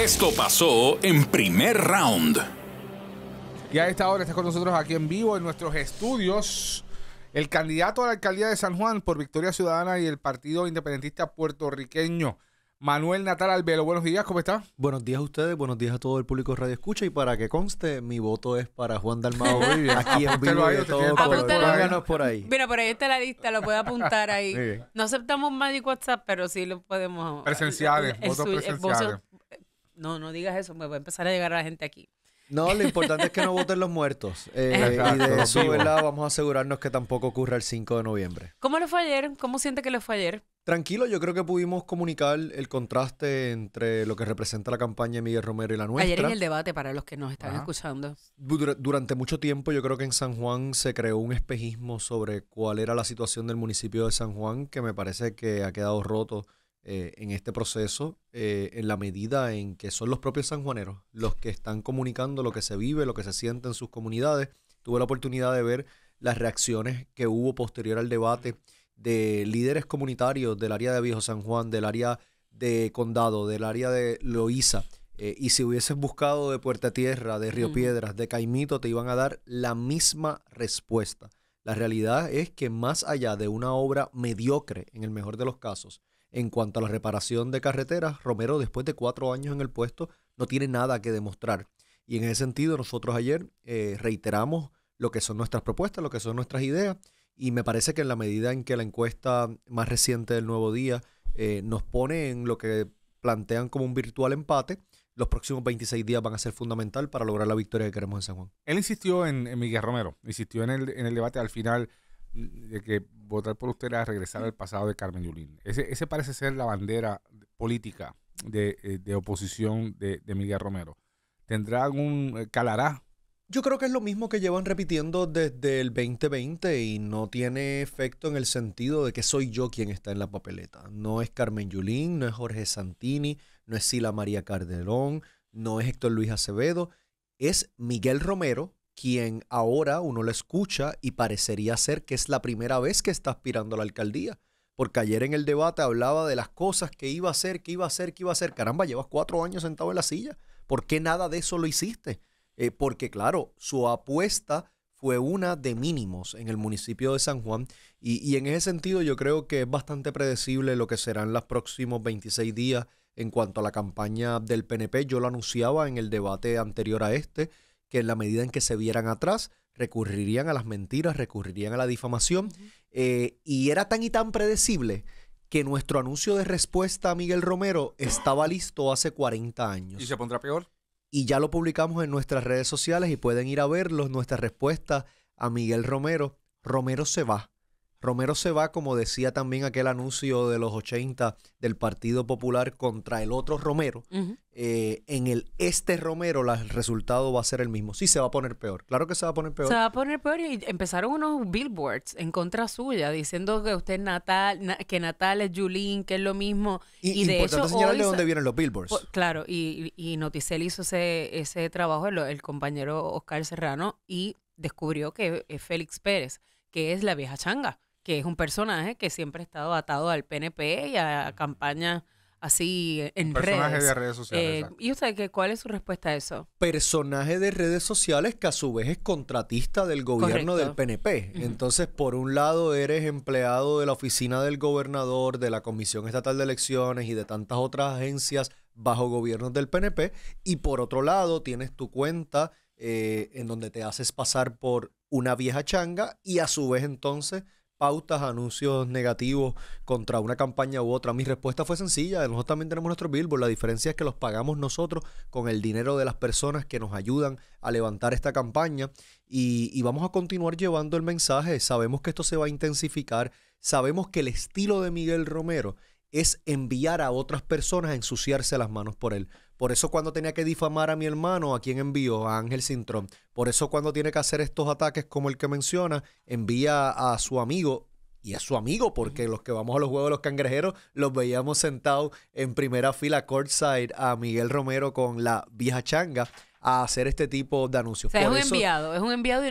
Esto pasó en primer round. Y a esta hora está con nosotros aquí en vivo en nuestros estudios el candidato a la alcaldía de San Juan por Victoria Ciudadana y el Partido Independentista Puertorriqueño, Manuel Natal Albelo. Buenos días, ¿cómo está? Buenos días a ustedes, buenos días a todo el público de Radio Escucha. Y para que conste, mi voto es para Juan Dalmao aquí en vivo de todo por ahí. Mira, por ahí está la lista, lo puede apuntar ahí. No aceptamos más WhatsApp, pero sí lo podemos... Presenciales, votos presenciales. No, no digas eso, me va a empezar a llegar a la gente aquí. No, lo importante es que no voten los muertos. Eh, y de eso, ¿verdad? Vamos a asegurarnos que tampoco ocurra el 5 de noviembre. ¿Cómo le fue ayer? ¿Cómo siente que le fue ayer? Tranquilo, yo creo que pudimos comunicar el contraste entre lo que representa la campaña de Miguel Romero y la nuestra. Ayer en el debate, para los que nos están escuchando. durante mucho tiempo, yo creo que en San Juan se creó un espejismo sobre cuál era la situación del municipio de San Juan, que me parece que ha quedado roto eh, en este proceso eh, en la medida en que son los propios sanjuaneros los que están comunicando lo que se vive, lo que se siente en sus comunidades. Tuve la oportunidad de ver las reacciones que hubo posterior al debate de líderes comunitarios del área de Viejo San Juan, del área de Condado, del área de Loíza. Eh, y si hubieses buscado de Puerta Tierra, de Río Piedras, de Caimito, te iban a dar la misma respuesta. La realidad es que más allá de una obra mediocre, en el mejor de los casos, en cuanto a la reparación de carreteras, Romero, después de cuatro años en el puesto, no tiene nada que demostrar. Y en ese sentido, nosotros ayer eh, reiteramos lo que son nuestras propuestas, lo que son nuestras ideas, y me parece que en la medida en que la encuesta más reciente del Nuevo Día eh, nos pone en lo que plantean como un virtual empate, los próximos 26 días van a ser fundamental para lograr la victoria que queremos en San Juan. Él insistió en, Miguel Romero, insistió en el debate al final de que votar por usted era regresar al pasado de Carmen Yulín. Ese, parece ser la bandera política de, eh, oposición de, Miguel Romero. ¿Tendrá algún eh, calará? Yo creo que es lo mismo que llevan repitiendo desde el 2020 y no tiene efecto en el sentido de que soy yo quien está en la papeleta. No es Carmen Yulín, no es Jorge Santini, no es Sila María Cardelón, no es Héctor Luis Acevedo, es Miguel Romero, quien ahora uno lo escucha y parecería ser que es la primera vez que está aspirando a la alcaldía. Porque ayer en el debate hablaba de las cosas que iba a hacer, que iba a hacer, que iba a hacer. Caramba, llevas cuatro años sentado en la silla. ¿Por qué nada de eso lo hiciste? Eh, porque claro, su apuesta fue una de mínimos en el municipio de San Juan y, y en ese sentido yo creo que es bastante predecible lo que serán los próximos 26 días en cuanto a la campaña del PNP. Yo lo anunciaba en el debate anterior a este que en la medida en que se vieran atrás, recurrirían a las mentiras, recurrirían a la difamación. Eh, y era tan y tan predecible que nuestro anuncio de respuesta a Miguel Romero estaba listo hace 40 años. ¿Y se pondrá peor? Y ya lo publicamos en nuestras redes sociales y pueden ir a verlos, nuestra respuesta a Miguel Romero. Romero se va. Romero se va, como decía también aquel anuncio de los 80 del Partido Popular contra el otro Romero. Eh, en el este Romero el resultado va a ser el mismo. Sí, se va a poner peor. Claro que se va a poner peor. Se va a poner peor y empezaron unos billboards en contra suya diciendo que usted Natal, que Natal es Julín, que es lo mismo. Y, importante señalar de dónde vienen los billboards. claro, y, y Noticel hizo ese, ese trabajo, el, el compañero Oscar Serrano, y descubrió que es Félix Pérez, que es la vieja changa que es un personaje que siempre ha estado atado al PNP y a campañas así eh, en personaje de redes sociales. Eh, ¿Y usted qué, cuál es su respuesta a eso? Personaje de redes sociales que a su vez es contratista del gobierno del PNP. Entonces, por un lado, eres empleado de la oficina del gobernador, de la Comisión Estatal de Elecciones y de tantas otras agencias bajo gobiernos del PNP. Y por otro lado, tienes tu cuenta eh, en donde te haces pasar por una vieja changa y a su vez entonces pautas, anuncios negativos contra una campaña u otra. Mi respuesta fue sencilla, nosotros también tenemos nuestro billboard, la diferencia es que los pagamos nosotros con el dinero de las personas que nos ayudan a levantar esta campaña y, y vamos a continuar llevando el mensaje, sabemos que esto se va a intensificar, sabemos que el estilo de Miguel Romero es enviar a otras personas a ensuciarse las manos por él. Por eso cuando tenía que difamar a mi hermano, ¿a quien envió? A Ángel Sintrón. Por eso cuando tiene que hacer estos ataques como el que menciona, envía a su amigo y a su amigo, porque los que vamos a los Juegos de los Cangrejeros los veíamos sentados en primera fila courtside a Miguel Romero con la vieja changa a hacer este tipo de anuncios. es un enviado, es un enviado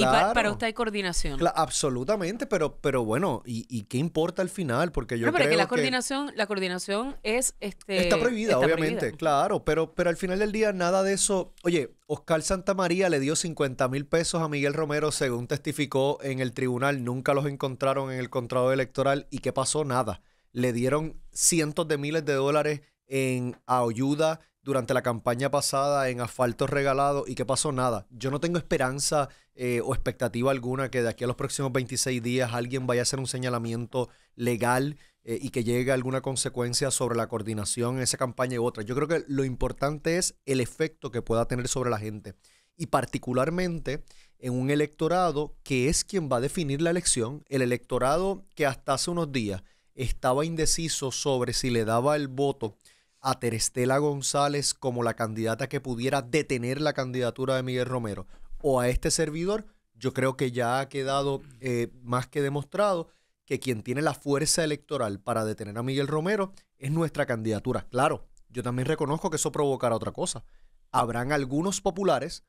y para, usted hay coordinación. absolutamente, pero, pero bueno, y, qué importa al final? Porque yo creo que la coordinación, la coordinación es este, está prohibida, obviamente, claro, pero, pero al final del día nada de eso. Oye, Oscar Santamaría le dio 50 mil pesos a Miguel Romero, según testificó en el tribunal, nunca los encontraron en el contrato electoral y qué pasó nada. Le dieron cientos de miles de dólares en ayuda durante la campaña pasada en asfalto regalado y que pasó nada. Yo no tengo esperanza eh, o expectativa alguna que de aquí a los próximos 26 días alguien vaya a hacer un señalamiento legal eh, y que llegue alguna consecuencia sobre la coordinación en esa campaña y otra. Yo creo que lo importante es el efecto que pueda tener sobre la gente y particularmente en un electorado que es quien va a definir la elección, el electorado que hasta hace unos días estaba indeciso sobre si le daba el voto a Terestela González como la candidata que pudiera detener la candidatura de Miguel Romero o a este servidor, yo creo que ya ha quedado eh, más que demostrado que quien tiene la fuerza electoral para detener a Miguel Romero es nuestra candidatura. Claro, yo también reconozco que eso provocará otra cosa. Habrán algunos populares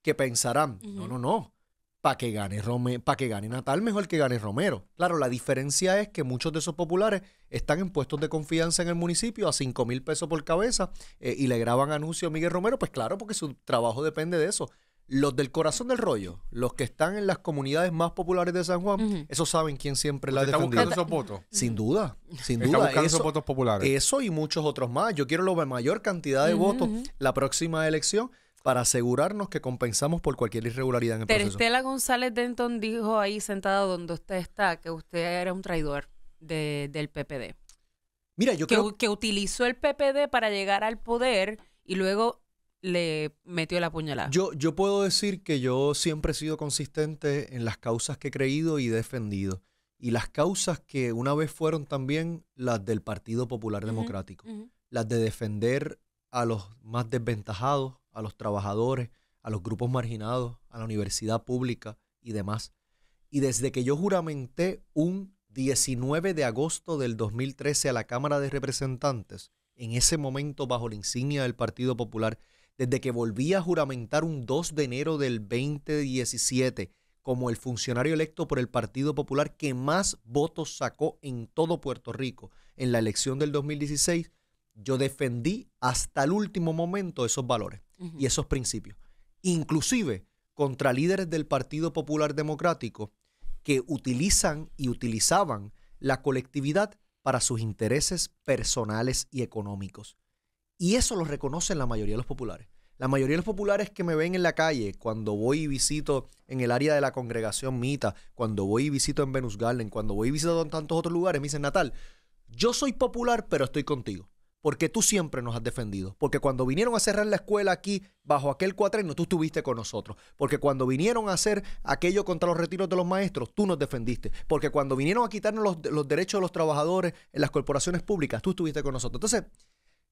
que pensarán, no, no, no, para que, gane pa que gane Natal mejor que gane Romero. Claro, la diferencia es que muchos de esos populares están en puestos de confianza en el municipio a 5 mil pesos por cabeza eh, y le graban anuncio a Miguel Romero, pues claro, porque su trabajo depende de eso. Los del corazón del rollo, los que están en las comunidades más populares de San Juan, eso esos saben quién siempre la ha defendido. ¿Está buscando esos votos? Sin duda, sin duda. Está buscando esos votos populares. Eso y muchos otros más. Yo quiero la mayor cantidad de votos la próxima elección para asegurarnos que compensamos por cualquier irregularidad en el proceso. Estela González Denton dijo ahí sentada donde usted está que usted era un traidor de, del PPD. Mira, yo creo... Que utilizó el PPD para llegar al poder y luego le metió la puñalada. Yo, yo puedo decir que yo siempre he sido consistente en las causas que he creído y defendido. Y las causas que una vez fueron también las del Partido Popular Democrático. Las de defender a los más desventajados, a los trabajadores, a los grupos marginados, a la universidad pública y demás. Y desde que yo juramenté un 19 de agosto del 2013 a la Cámara de Representantes, en ese momento bajo la insignia del Partido Popular, desde que volví a juramentar un 2 de enero del 2017 como el funcionario electo por el Partido Popular que más votos sacó en todo Puerto Rico en la elección del 2016, yo defendí hasta el último momento esos valores y esos principios. Inclusive contra líderes del Partido Popular Democrático que utilizan y utilizaban la colectividad para sus intereses personales y económicos. Y eso lo reconocen la mayoría de los populares. La mayoría de los populares que me ven en la calle, cuando voy y visito en el área de la congregación Mita, cuando voy y visito en Venus Garden, cuando voy y visito en tantos otros lugares, me dicen, Natal, yo soy popular, pero estoy contigo porque tú siempre nos has defendido. Porque cuando vinieron a cerrar la escuela aquí, bajo aquel cuatrenio, tú estuviste con nosotros. Porque cuando vinieron a hacer aquello contra los retiros de los maestros, tú nos defendiste. Porque cuando vinieron a quitarnos los derechos de los trabajadores en las corporaciones públicas, tú estuviste con nosotros. Entonces,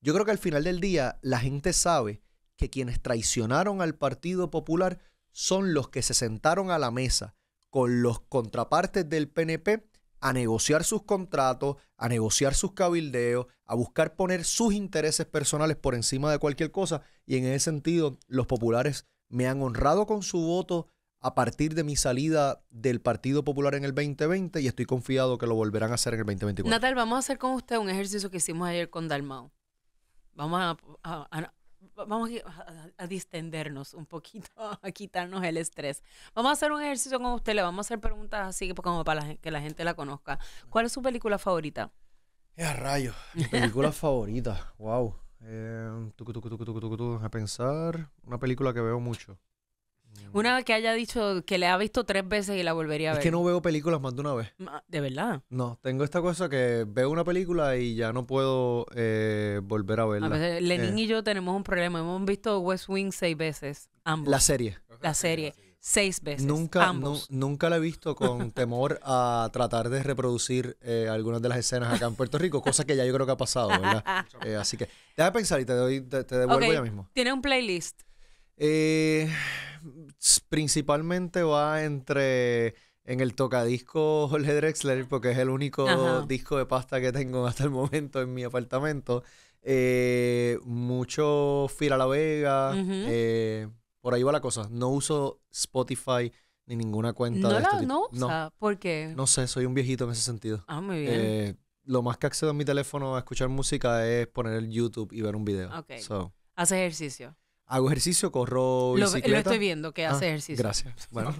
yo creo que al final del día, la gente sabe que quienes traicionaron al Partido Popular son los que se sentaron a la mesa con los contrapartes del PNP a negociar sus contratos, a negociar sus cabildeos, a buscar poner sus intereses personales por encima de cualquier cosa. Y en ese sentido, los populares me han honrado con su voto a partir de mi salida del Partido Popular en el 2020 y estoy confiado que lo volverán a hacer en el 2024. Natal, vamos a hacer con usted un ejercicio que hicimos ayer con Dalmao. Vamos a vamos a, distendernos un poquito, a quitarnos el estrés. Vamos a hacer un ejercicio con usted, le vamos a hacer preguntas así como para que la gente la conozca. ¿Cuál es su película favorita? Es eh, rayos, mi película favorita, wow. Eh, a pensar, una película que veo mucho. Una vez que haya dicho que le ha visto tres veces y la volvería a ver. Es que no veo películas más de una vez. ¿De verdad? No, tengo esta cosa que veo una película y ya no puedo eh, volver a verla. Lenín eh. y yo tenemos un problema. Hemos visto West Wing seis veces, ambos. La serie. La serie, seis veces, Nunca, nunca la he visto con temor a tratar de reproducir eh, algunas de las escenas acá en Puerto Rico, cosa que ya yo creo que ha pasado, ¿verdad? así que, déjame pensar y te, te, devuelvo ya mismo. Tiene un playlist. Eh, principalmente va entre en el tocadisco Jorge Drexler, porque es el único disco de pasta que tengo hasta el momento en mi apartamento. Eh, mucho Fira La Vega, eh, por ahí va la cosa. No uso Spotify ni ninguna cuenta. ¿No este no, No sé, soy un viejito en ese sentido. Ah, eh, lo más que accedo a mi teléfono a escuchar música es poner el YouTube y ver un video. hace ejercicio. Hago ejercicio, corro bicicleta. Lo, estoy viendo que ah, hace ejercicio. Gracias. Bueno,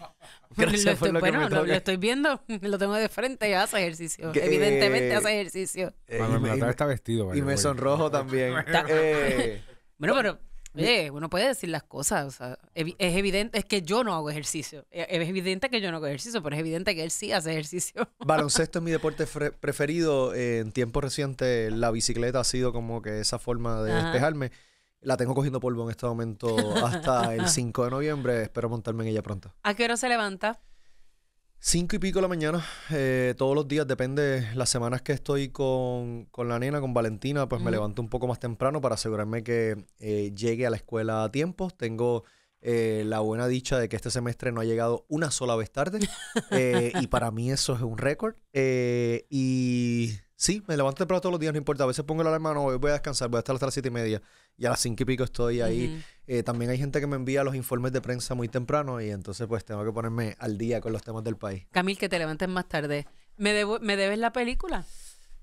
lo estoy, viendo, lo tengo de frente y hace ejercicio. Evidentemente hace ejercicio. Eh, y, me, sonrojo también. Eh, bueno, pero uno puede decir las cosas. es evidente, es que yo no hago ejercicio. Eh, es evidente que yo no hago ejercicio, pero es evidente que él sí hace ejercicio. Baloncesto es mi deporte preferido. en tiempo reciente la bicicleta ha sido como que esa forma de despejarme. La tengo cogiendo polvo en este momento hasta el 5 de noviembre. Espero montarme en ella pronto. ¿A qué hora se levanta? Cinco y pico de la mañana, eh, todos los días, depende, las semanas que estoy con, la nena, con Valentina, pues me levanto un poco más temprano para asegurarme que eh, llegue a la escuela a tiempo. Tengo eh, la buena dicha de que este semestre no ha llegado una sola vez tarde. Eh, y para mí eso es un récord. Eh, y sí, me levanto temprano todos los días, no importa. A veces pongo la alarma, no, voy a descansar, voy a estar hasta las siete y media. Y a las cinco y pico estoy ahí. también hay gente que me envía los informes de prensa muy temprano y entonces pues tengo que ponerme al día con los temas del país. Camil, que te levantes más tarde. ¿Me, ¿me debes la película?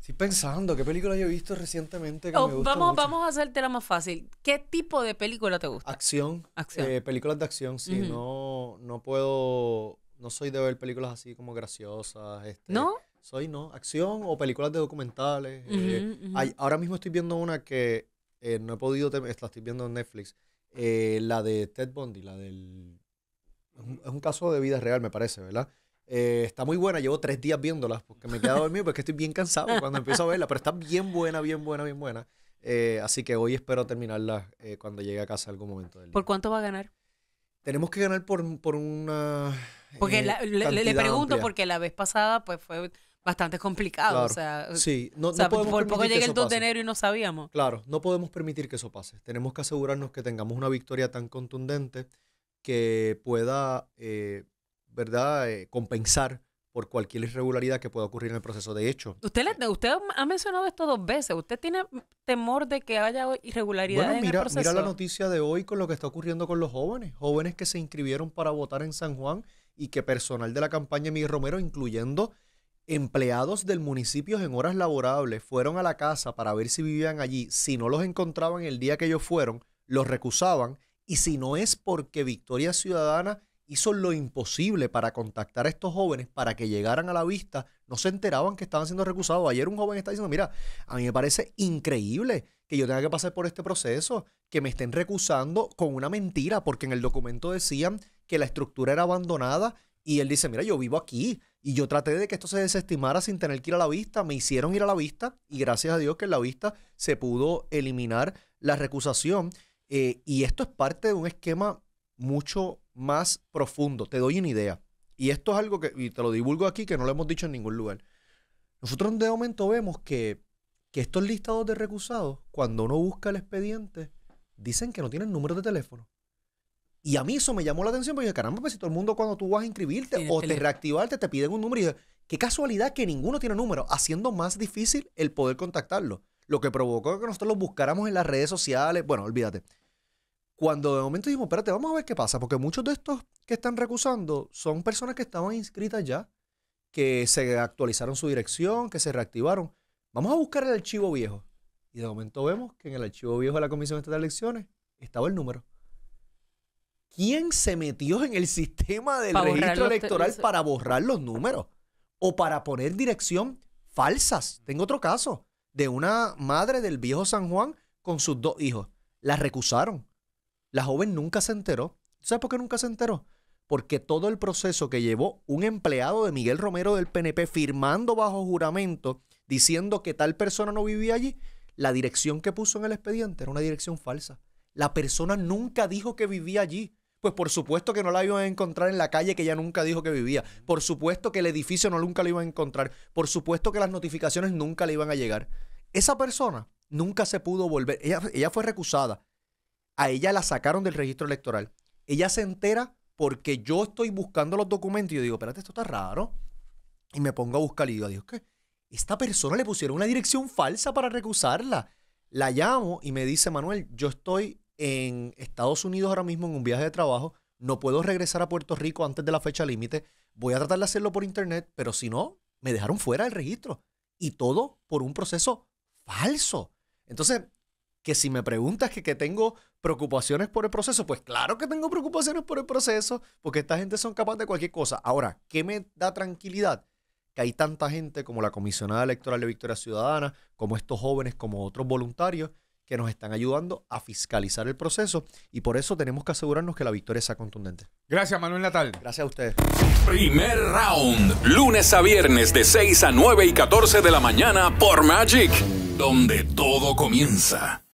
Estoy pensando, ¿qué película yo he visto recientemente que oh, me vamos, mucho? vamos a hacértela más fácil. ¿Qué tipo de película te gusta? Acción. Eh, acción. películas de acción, sí. No no puedo... No soy de ver películas así como graciosas. Este, ¿No? Soy, no. Acción o películas de documentales. Eh, ahora mismo estoy viendo una que eh, no he podido... La estoy viendo en Netflix. la de Ted Bundy, la del... es un caso de vida real, me parece, ¿verdad? Eh, está muy buena, llevo tres días viéndola porque me he quedado dormido porque estoy bien cansado cuando empiezo a verla, pero está bien buena, bien buena, bien buena. Eh, así que hoy espero terminarla eh, cuando llegue a casa algún momento ¿Por cuánto va a ganar? Tenemos que ganar por, por una. Porque le, le, pregunto, porque la vez pasada pues fue bastante complicado. O sea, sí. no, por poco llega el 2 de enero y no sabíamos. Claro, no podemos permitir que eso pase. Tenemos que asegurarnos que tengamos una victoria tan contundente que pueda eh, ¿verdad? Eh, compensar por cualquier irregularidad que pueda ocurrir en el proceso. De hecho, usted, eh, usted ha mencionado esto dos veces. ¿Usted tiene temor de que haya irregularidades en el proceso? Mira la noticia de hoy con lo que está ocurriendo con los jóvenes. Jóvenes que se inscribieron para votar en San Juan y que personal de la campaña Miguel Romero, incluyendo empleados del municipio en horas laborables, fueron a la casa para ver si vivían allí. Si no los encontraban el día que ellos fueron, los recusaban. Y si no es porque Victoria Ciudadana hizo lo imposible para contactar a estos jóvenes para que llegaran a la vista, no se enteraban que estaban siendo recusados. Ayer un joven está diciendo, mira, a mí me parece increíble que yo tenga que pasar por este proceso, que me estén recusando con una mentira, porque en el documento decían que la estructura era abandonada y él dice, mira, yo vivo aquí y yo traté de que esto se desestimara sin tener que ir a la vista, me hicieron ir a la vista y gracias a Dios que en la vista se pudo eliminar la recusación. Eh, y esto es parte de un esquema mucho más profundo. Te doy una idea. Y esto es algo que, y te lo divulgo aquí, que no lo hemos dicho en ningún lugar. Nosotros de momento vemos que, que estos listados de recusados, cuando uno busca el expediente, dicen que no tienen número de teléfono. Y a mí eso me llamó la atención porque dije, caramba, pues si todo el mundo cuando tú vas a inscribirte o te reactivarte te piden un número y dije, qué casualidad que ninguno tiene número, haciendo más difícil el poder contactarlo. Lo que provocó que nosotros los buscáramos en las redes sociales. Bueno, olvídate. Cuando de momento dijimos, espérate, vamos a ver qué pasa, porque muchos de estos que están recusando son personas que estaban inscritas ya, que se actualizaron su dirección, que se reactivaron. Vamos a buscar el archivo viejo. Y de momento vemos que en el archivo viejo de la Comisión Estatal de Elecciones estaba el número. ¿Quién se metió en el sistema del registro electoral para borrar los números? O para poner dirección falsas. Tengo otro caso de una madre del viejo San Juan con sus dos hijos. La recusaron. La joven nunca se enteró. ¿Sabes por qué nunca se enteró? Porque todo el proceso que llevó un empleado de Miguel Romero del PNP firmando bajo juramento diciendo que tal persona no vivía allí, la dirección que puso en el expediente era una dirección falsa. La persona nunca dijo que vivía allí. Pues por supuesto que no la iban a encontrar en la calle que ella nunca dijo que vivía. Por supuesto que el edificio no nunca la iban a encontrar. Por supuesto que las notificaciones nunca le iban a llegar. Esa persona nunca se pudo volver. Ella, ella fue recusada. A ella la sacaron del registro electoral. Ella se entera porque yo estoy buscando los documentos y yo digo, espérate, esto está raro. Y me pongo a buscar y digo, Dios, ¿qué? Esta persona le pusieron una dirección falsa para recusarla. La llamo y me dice, Manuel, yo estoy en Estados Unidos ahora mismo en un viaje de trabajo. No puedo regresar a Puerto Rico antes de la fecha límite. Voy a tratar de hacerlo por internet, pero si no, me dejaron fuera del registro. Y todo por un proceso falso. Entonces, que si me preguntas que, que, tengo preocupaciones por el proceso, pues claro que tengo preocupaciones por el proceso, porque esta gente son capaces de cualquier cosa. Ahora, ¿qué me da tranquilidad? Que hay tanta gente como la comisionada electoral de Victoria Ciudadana, como estos jóvenes, como otros voluntarios, que nos están ayudando a fiscalizar el proceso y por eso tenemos que asegurarnos que la victoria sea contundente. Gracias, Manuel Natal. Gracias a ustedes. Primer round, lunes a viernes de 6 a 9 y 14 de la mañana por Magic, donde todo comienza.